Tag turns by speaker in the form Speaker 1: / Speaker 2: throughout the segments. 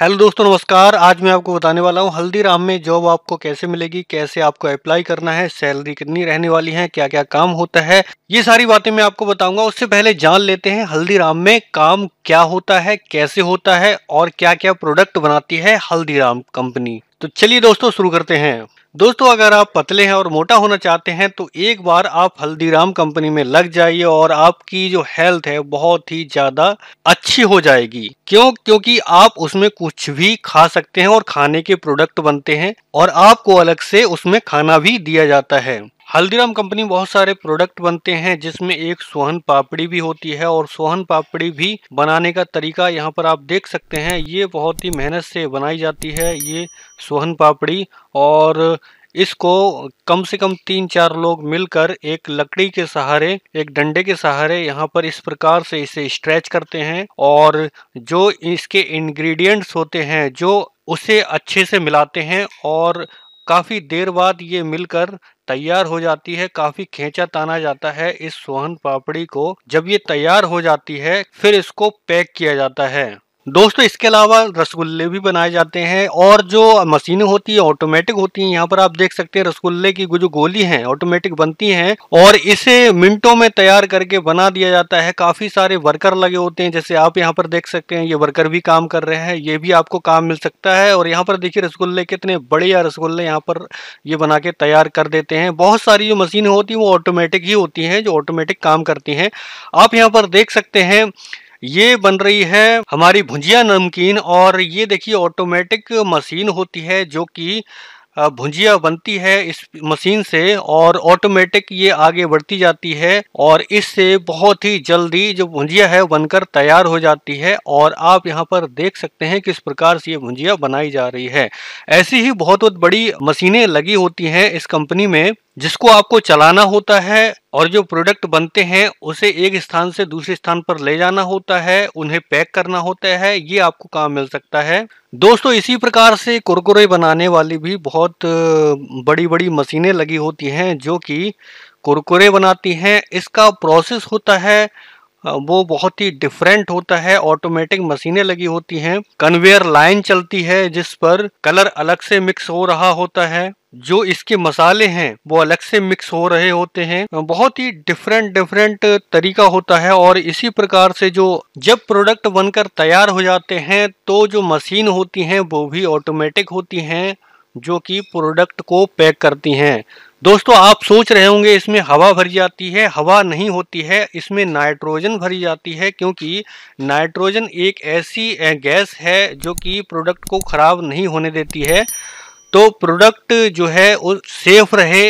Speaker 1: hello दोस्तों नमस्कार आज मैं आपको बताने वाला हूँ हल्दीराम में जॉब आपको कैसे मिलेगी कैसे आपको अप्लाई करना है सैलरी कितनी रहने वाली है क्या क्या काम होता है ये सारी बातें मैं आपको बताऊंगा उससे पहले जान लेते हैं हल्दीराम में काम क्या होता है कैसे होता है और क्या क्या प्रोडक्ट बनाती है हल्दीराम कंपनी तो चलिए दोस्तों शुरू करते हैं दोस्तों अगर आप पतले हैं और मोटा होना चाहते हैं तो एक बार आप हल्दीराम कंपनी में लग जाइए और आपकी जो हेल्थ है बहुत ही ज़्यादा अच्छी हो जाएगी क्यों क्योंकि आप उसमें कुछ भी खा सकते हैं और खाने के प्रोडक्ट बनते हैं और आपको अलग से उसमें खाना भी दिया जाता है हल्दीराम कंपनी बहुत सारे प्रोडक्ट बनते हैं जिसमें एक सोहन पापड़ी भी होती है और सोहन पापड़ी भी बनाने का तरीका यहाँ पर आप देख सकते हैं ये बहुत ही मेहनत से बनाई जाती है ये सोहन पापड़ी और इसको कम से कम तीन चार लोग मिलकर एक लकड़ी के सहारे एक डंडे के सहारे यहाँ पर इस प्रकार से इसे स्ट्रेच करते हैं और जो इसके इंग्रेडिएंट्स होते हैं जो उसे अच्छे से मिलाते हैं और काफ़ी देर बाद ये मिलकर तैयार हो जाती है काफी खेचा ताना जाता है इस सोहन पापड़ी को जब ये तैयार हो जाती है फिर इसको पैक किया जाता है दोस्तों इसके अलावा रसगुल्ले भी बनाए जाते हैं और जो मशीनें होती है ऑटोमेटिक होती हैं यहाँ पर आप देख सकते हैं रसगुल्ले की जो गोली हैं ऑटोमेटिक बनती हैं और इसे मिनटों में तैयार करके बना दिया जाता है काफी सारे वर्कर लगे होते हैं जैसे आप यहाँ पर देख सकते हैं ये वर्कर भी काम कर रहे हैं ये भी आपको काम मिल सकता है और यहाँ पर देखिए रसगुल्ले कितने बड़े या रसगुल्ले यहाँ पर ये बना के तैयार कर देते हैं बहुत सारी जो मशीनें होती हैं वो ऑटोमेटिक ही होती हैं जो ऑटोमेटिक काम करती हैं आप यहाँ पर देख सकते हैं ये बन रही है हमारी भुंजिया नमकीन और ये देखिए ऑटोमेटिक मशीन होती है जो कि भुंजिया बनती है इस मशीन से और ऑटोमेटिक ये आगे बढ़ती जाती है और इससे बहुत ही जल्दी जो भुंजिया है बनकर तैयार हो जाती है और आप यहाँ पर देख सकते हैं किस प्रकार से ये भुंजिया बनाई जा रही है ऐसी ही बहुत बहुत बड़ी मशीनें लगी होती हैं इस कंपनी में जिसको आपको चलाना होता है और जो प्रोडक्ट बनते हैं उसे एक स्थान से दूसरे स्थान पर ले जाना होता है उन्हें पैक करना होता है ये आपको काम मिल सकता है दोस्तों इसी प्रकार से कुरकुरे बनाने वाली भी बहुत बड़ी बड़ी मशीनें लगी होती हैं जो कि कुरकुरे बनाती हैं इसका प्रोसेस होता है वो बहुत ही डिफरेंट होता है ऑटोमेटिक मशीनें लगी होती हैं कन्वेयर लाइन चलती है जिस पर कलर अलग से मिक्स हो रहा होता है जो इसके मसाले हैं वो अलग से मिक्स हो रहे होते हैं बहुत ही डिफरेंट डिफरेंट तरीका होता है और इसी प्रकार से जो जब प्रोडक्ट बनकर तैयार हो जाते हैं तो जो मशीन होती हैं वो भी ऑटोमेटिक होती हैं जो कि प्रोडक्ट को पैक करती हैं दोस्तों आप सोच रहे होंगे इसमें हवा भरी जाती है हवा नहीं होती है इसमें नाइट्रोजन भरी जाती है क्योंकि नाइट्रोजन एक ऐसी गैस है जो कि प्रोडक्ट को ख़राब नहीं होने देती है तो प्रोडक्ट जो है वो सेफ रहे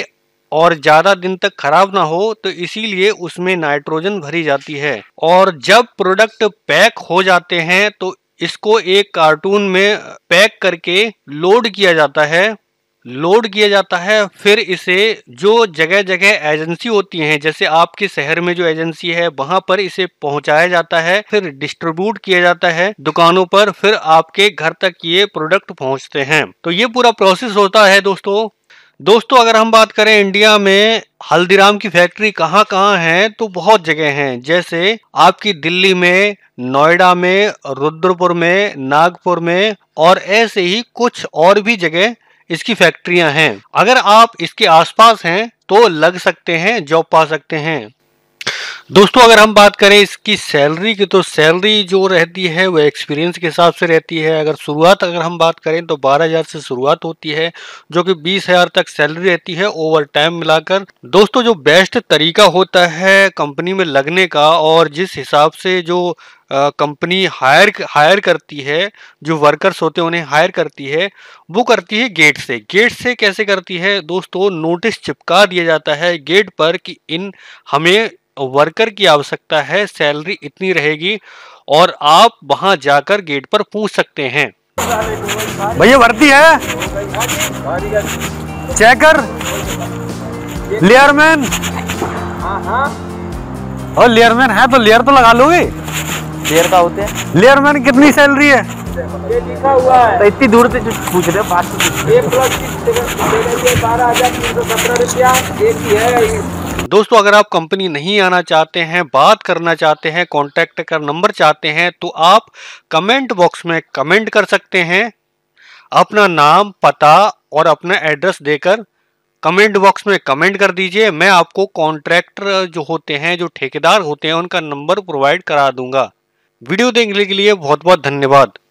Speaker 1: और ज़्यादा दिन तक खराब ना हो तो इसीलिए उसमें नाइट्रोजन भरी जाती है और जब प्रोडक्ट पैक हो जाते हैं तो इसको एक कार्टून में पैक करके लोड किया जाता है लोड किया जाता है फिर इसे जो जगह जगह एजेंसी होती हैं जैसे आपके शहर में जो एजेंसी है वहां पर इसे पहुंचाया जाता है फिर डिस्ट्रीब्यूट किया जाता है दुकानों पर फिर आपके घर तक ये प्रोडक्ट पहुंचते हैं तो ये पूरा प्रोसेस होता है दोस्तों दोस्तों अगर हम बात करें इंडिया में हल्दीराम की फैक्ट्री कहाँ कहाँ है तो बहुत जगह है जैसे आपकी दिल्ली में नोएडा में रुद्रपुर में नागपुर में और ऐसे ही कुछ और भी जगह इसकी फैक्ट्रियां हैं अगर आप इसके आसपास हैं तो लग सकते हैं जॉब पा सकते हैं दोस्तों अगर हम बात करें इसकी सैलरी की तो सैलरी जो रहती है वो एक्सपीरियंस के हिसाब से रहती है अगर शुरुआत अगर हम बात करें तो 12000 से शुरुआत होती है जो कि 20000 तक सैलरी रहती है ओवर टाइम मिलाकर दोस्तों जो बेस्ट तरीका होता है कंपनी में लगने का और जिस हिसाब से जो कंपनी हायर हायर करती है जो वर्कर्स होते हैं उन्हें हायर करती है वो करती है गेट से गेट से कैसे करती है दोस्तों नोटिस चिपका दिया जाता है गेट पर कि इन हमें वर्कर की आवश्यकता है सैलरी इतनी रहेगी और आप वहां जाकर गेट पर पूछ सकते हैं भैया वर्दी है चेकर लेयरमैन और लेयरमैन है तो लेयर तो लगा लोगे लेयर का होते हैं लेयरमैन कितनी सैलरी है ये लिखा हुआ है तो इतनी दूर से पूछ रहे हो बात एक प्लस बारह हजार तीन सौ सत्रह रुपया एक ही है दोस्तों अगर आप कंपनी नहीं आना चाहते हैं बात करना चाहते हैं कॉन्टैक्ट का नंबर चाहते हैं तो आप कमेंट बॉक्स में कमेंट कर सकते हैं अपना नाम पता और अपना एड्रेस देकर कमेंट बॉक्स में कमेंट कर दीजिए मैं आपको कॉन्ट्रैक्टर जो होते हैं जो ठेकेदार होते हैं उनका नंबर प्रोवाइड करा दूंगा वीडियो देखने के लिए बहुत बहुत धन्यवाद